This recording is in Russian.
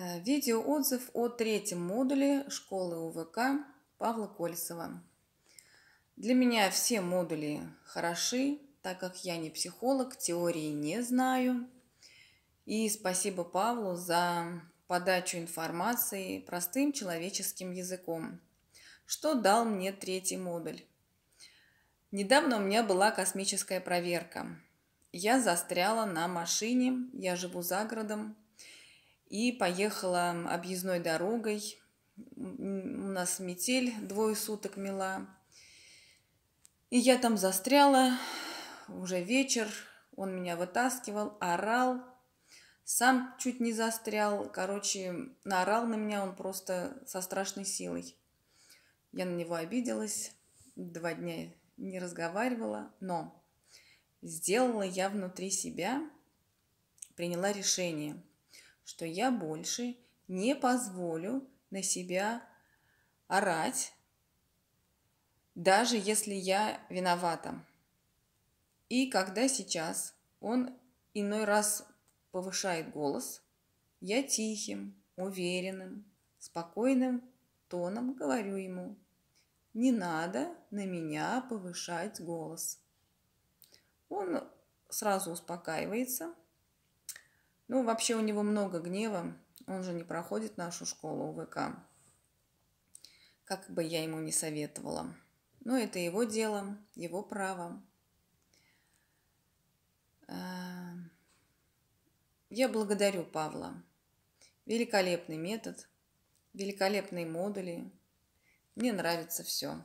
Э, видеоотзыв о третьем модуле школы УВК Павла Кольцева. Для меня все модули хороши, так как я не психолог, теории не знаю. И спасибо Павлу за подачу информации простым человеческим языком, что дал мне третий модуль. Недавно у меня была космическая проверка. Я застряла на машине, я живу за городом, и поехала объездной дорогой. У нас метель двое суток мела. И я там застряла, уже вечер, он меня вытаскивал, орал, сам чуть не застрял, короче, наорал на меня он просто со страшной силой. Я на него обиделась, два дня не разговаривала, но сделала я внутри себя, приняла решение – что я больше не позволю на себя орать, даже если я виновата. И когда сейчас он иной раз повышает голос, я тихим, уверенным, спокойным тоном говорю ему, не надо на меня повышать голос. Он сразу успокаивается – ну, вообще у него много гнева. Он же не проходит нашу школу УВК. Как бы я ему не советовала. Но это его дело, его право. А, я благодарю Павла. Великолепный метод, великолепные модули. Мне нравится все.